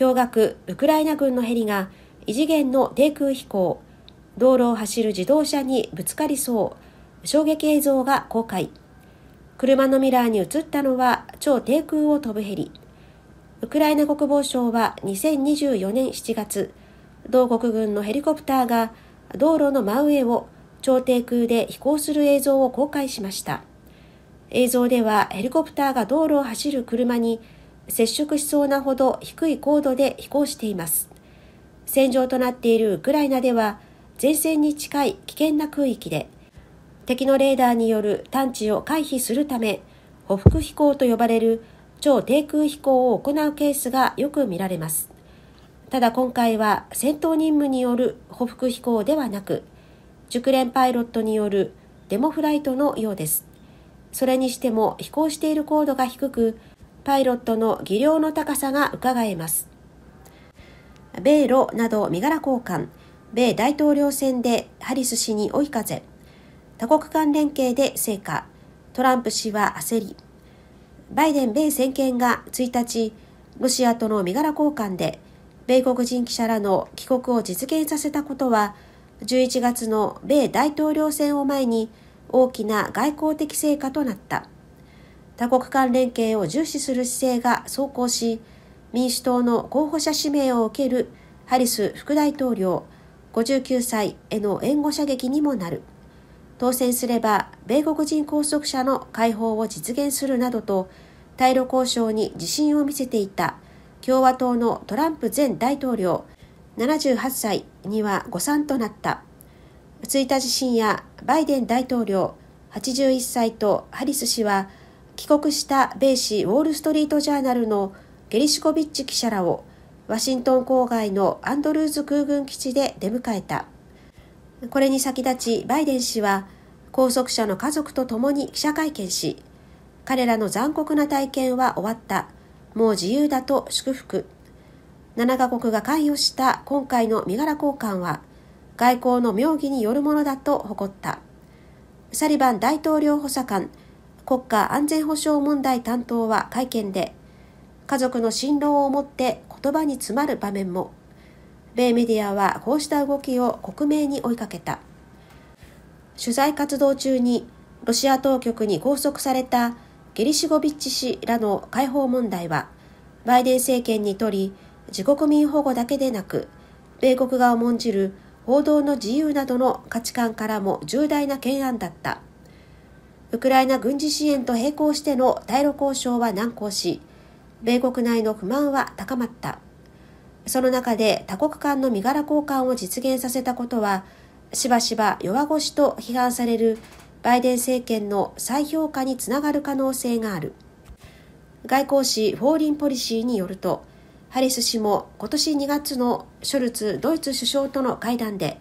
驚愕ウクライナ軍のヘリが異次元の低空飛行道路を走る自動車にぶつかりそう衝撃映像が公開車のミラーに映ったのは超低空を飛ぶヘリウクライナ国防省は2024年7月同国軍のヘリコプターが道路の真上を超低空で飛行する映像を公開しました映像ではヘリコプターが道路を走る車に接触しそうなほど低い高度で飛行しています。戦場となっているウクライナでは、前線に近い危険な空域で、敵のレーダーによる探知を回避するため、歩幅飛行と呼ばれる超低空飛行を行うケースがよく見られます。ただ今回は戦闘任務による歩幅飛行ではなく、熟練パイロットによるデモフライトのようです。それにしても飛行している高度が低く、パイロットの技量の高さが伺えます。米ロなど身柄交換、米大統領選でハリス氏に追い風、多国間連携で成果、トランプ氏は焦り、バイデン米政権が1日、ロシアとの身柄交換で、米国人記者らの帰国を実現させたことは、11月の米大統領選を前に大きな外交的成果となった。多国間連携を重視する姿勢が走行し、民主党の候補者指名を受けるハリス副大統領59歳への援護射撃にもなる。当選すれば、米国人拘束者の解放を実現するなどと、対露交渉に自信を見せていた共和党のトランプ前大統領78歳には誤算となった1日深夜バイデン大統領81歳とハリス氏は帰国した米市ウォール・ストリート・ジャーナルのゲリシコビッチ記者らをワシントン郊外のアンドルーズ空軍基地で出迎えたこれに先立ちバイデン氏は拘束者の家族と共に記者会見し彼らの残酷な体験は終わったもう自由だと祝福7カ国が関与した今回の身柄交換は外交の妙義によるものだと誇ったサリバン大統領補佐官国家安全保障問題担当は会見で、家族の心労をもって言葉に詰まる場面も、米メディアはこうした動きを克明に追いかけた。取材活動中にロシア当局に拘束されたゲリシゴビッチ氏らの解放問題は、バイデン政権にとり、自国民保護だけでなく、米国が重んじる報道の自由などの価値観からも重大な懸案だった。ウクライナ軍事支援と並行しての対ロ交渉は難航し、米国内の不満は高まった。その中で多国間の身柄交換を実現させたことは、しばしば弱腰と批判されるバイデン政権の再評価につながる可能性がある。外交誌フォーリンポリシーによると、ハリス氏も今年2月のショルツドイツ首相との会談で、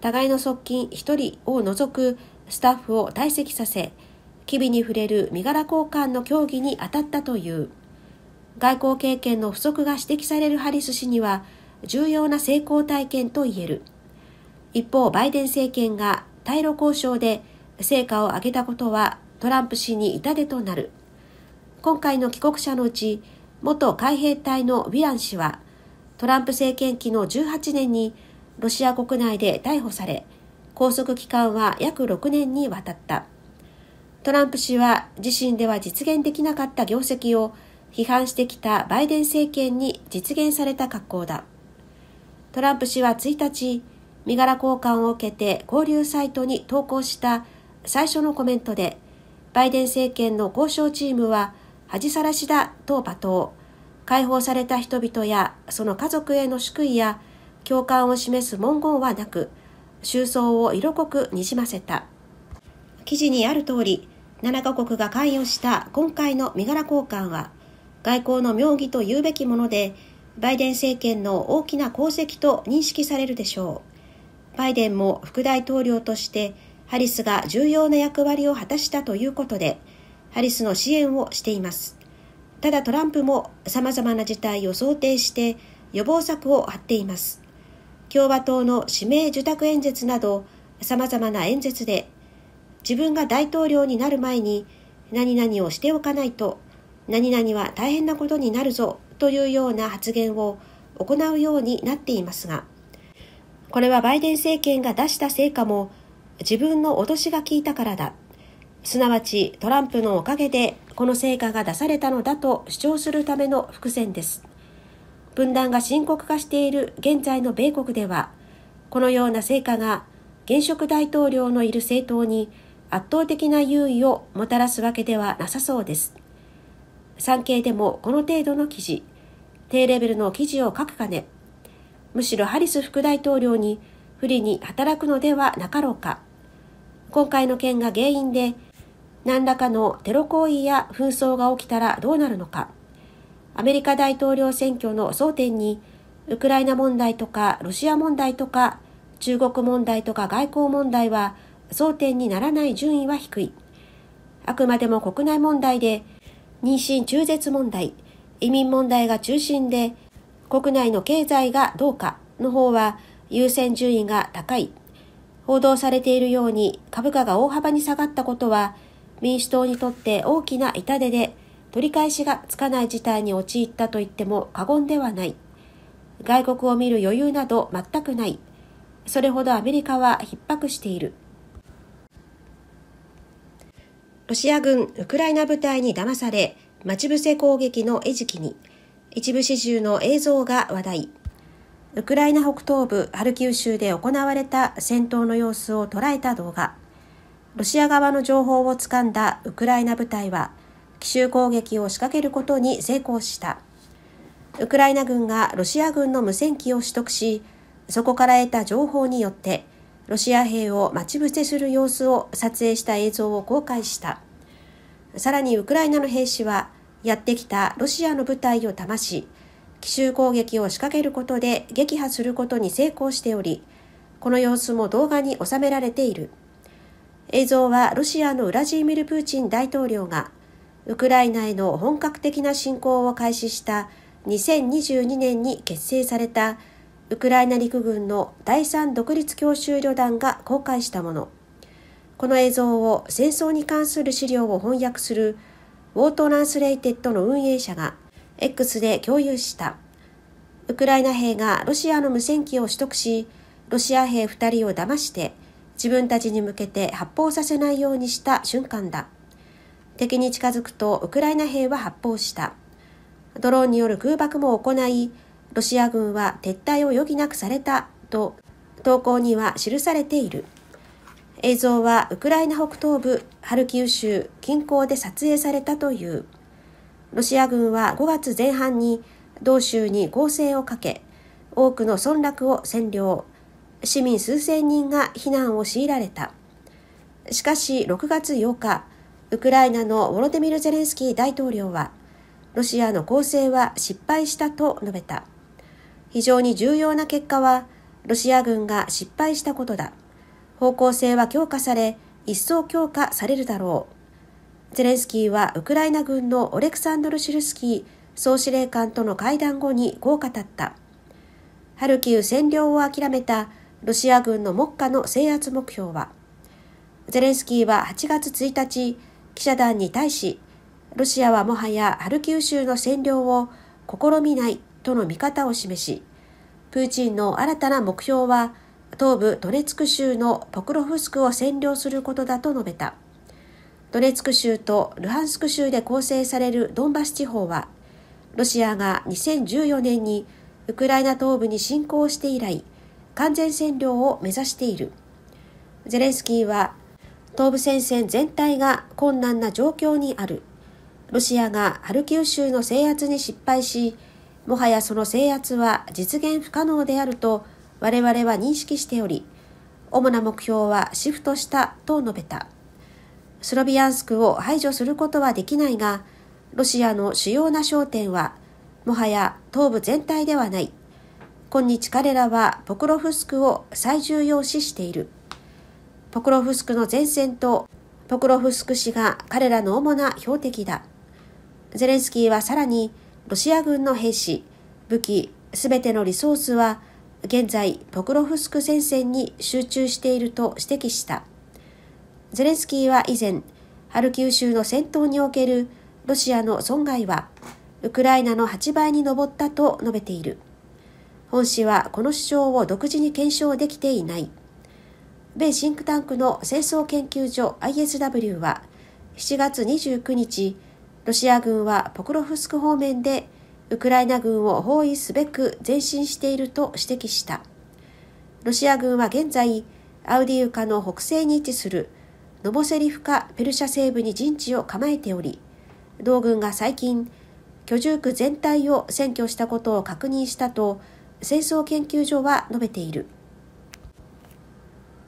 互いの側近1人を除くスタッフを退席させ機微に触れる身柄交換の協議に当たったという外交経験の不足が指摘されるハリス氏には重要な成功体験といえる一方バイデン政権が対ロ交渉で成果を上げたことはトランプ氏に痛手となる今回の帰国者のうち元海兵隊のウィラン氏はトランプ政権期の18年にロシア国内で逮捕され拘束期間は約6年にわたった。トランプ氏は自身では実現できなかった業績を批判してきたバイデン政権に実現された格好だ。トランプ氏は1日、身柄交換を受けて交流サイトに投稿した最初のコメントで、バイデン政権の交渉チームは恥さらしだと罵倒、解放された人々やその家族への祝意や共感を示す文言はなく、収葬を色濃くにじませた。記事にある通り、7カ国が関与した今回の身柄交換は、外交の妙義と言うべきもので、バイデン政権の大きな功績と認識されるでしょう。バイデンも副大統領として、ハリスが重要な役割を果たしたということで、ハリスの支援をしています。ただトランプも様々な事態を想定して予防策を張っています。共和党の指名受託演説など様々な演説で自分が大統領になる前に何々をしておかないと何々は大変なことになるぞというような発言を行うようになっていますがこれはバイデン政権が出した成果も自分の脅しが効いたからだすなわちトランプのおかげでこの成果が出されたのだと主張するための伏線です。分断が深刻化している現在の米国では、このような成果が現職大統領のいる政党に圧倒的な優位をもたらすわけではなさそうです。産経でもこの程度の記事、低レベルの記事を書くかね、むしろハリス副大統領に不利に働くのではなかろうか。今回の件が原因で何らかのテロ行為や紛争が起きたらどうなるのか。アメリカ大統領選挙の争点に、ウクライナ問題とかロシア問題とか中国問題とか外交問題は争点にならない順位は低い。あくまでも国内問題で、妊娠中絶問題、移民問題が中心で、国内の経済がどうかの方は優先順位が高い。報道されているように株価が大幅に下がったことは民主党にとって大きな痛手で取り返しがつかない事態に陥ったと言っても過言ではない。外国を見る余裕など全くない。それほどアメリカは逼迫している。ロシア軍ウクライナ部隊に騙され、待ち伏せ攻撃の餌食に、一部始終の映像が話題。ウクライナ北東部ハルキウ州で行われた戦闘の様子を捉えた動画。ロシア側の情報をつかんだウクライナ部隊は、奇襲攻撃を仕掛けることに成功したウクライナ軍がロシア軍の無線機を取得しそこから得た情報によってロシア兵を待ち伏せする様子を撮影した映像を公開したさらにウクライナの兵士はやってきたロシアの部隊を騙し奇襲攻撃を仕掛けることで撃破することに成功しておりこの様子も動画に収められている映像はロシアのウラジーミル・プーチン大統領がウクライナへの本格的な侵攻を開始した2022年に結成されたウクライナ陸軍の第3独立強襲旅団が公開したものこの映像を戦争に関する資料を翻訳するウォートランスレイテッドの運営者が X で共有したウクライナ兵がロシアの無線機を取得しロシア兵2人を騙して自分たちに向けて発砲させないようにした瞬間だ。敵に近づくとウクライナ兵は発砲したドローンによる空爆も行いロシア軍は撤退を余儀なくされたと投稿には記されている映像はウクライナ北東部ハルキウ州近郊で撮影されたというロシア軍は5月前半に同州に攻勢をかけ多くの村落を占領市民数千人が避難を強いられたしかし6月8日ウクライナのウォロデミル・ゼレンスキー大統領は、ロシアの攻勢は失敗したと述べた。非常に重要な結果は、ロシア軍が失敗したことだ。方向性は強化され、一層強化されるだろう。ゼレンスキーはウクライナ軍のオレクサンドル・シルスキー総司令官との会談後にこう語った。ハルキウ占領を諦めたロシア軍の目下の制圧目標は、ゼレンスキーは8月1日、記者団に対し、ロシアはもはやハルキウ州の占領を試みないとの見方を示し、プーチンの新たな目標は、東部ドネツク州のポクロフスクを占領することだと述べた。ドネツク州とルハンスク州で構成されるドンバス地方は、ロシアが2014年にウクライナ東部に侵攻して以来、完全占領を目指している。ゼレンスキーは東部戦線全体が困難な状況にある。ロシアがハルキウ州の制圧に失敗し、もはやその制圧は実現不可能であると我々は認識しており、主な目標はシフトしたと述べた。スロビアンスクを排除することはできないが、ロシアの主要な焦点は、もはや東部全体ではない。今日彼らはポクロフスクを最重要視している。ポクロフスクの前線とポクロフスク市が彼らの主な標的だ。ゼレンスキーはさらに、ロシア軍の兵士、武器、すべてのリソースは、現在、ポクロフスク戦線に集中していると指摘した。ゼレンスキーは以前、ハルキウ州の戦闘におけるロシアの損害は、ウクライナの8倍に上ったと述べている。本市はこの主張を独自に検証できていない。米シンクタンクの戦争研究所 ISW は7月29日、ロシア軍はポクロフスク方面でウクライナ軍を包囲すべく前進していると指摘した。ロシア軍は現在、アウディウカの北西に位置するノボセリフカ・ペルシャ西部に陣地を構えており、同軍が最近、居住区全体を占拠したことを確認したと、戦争研究所は述べている。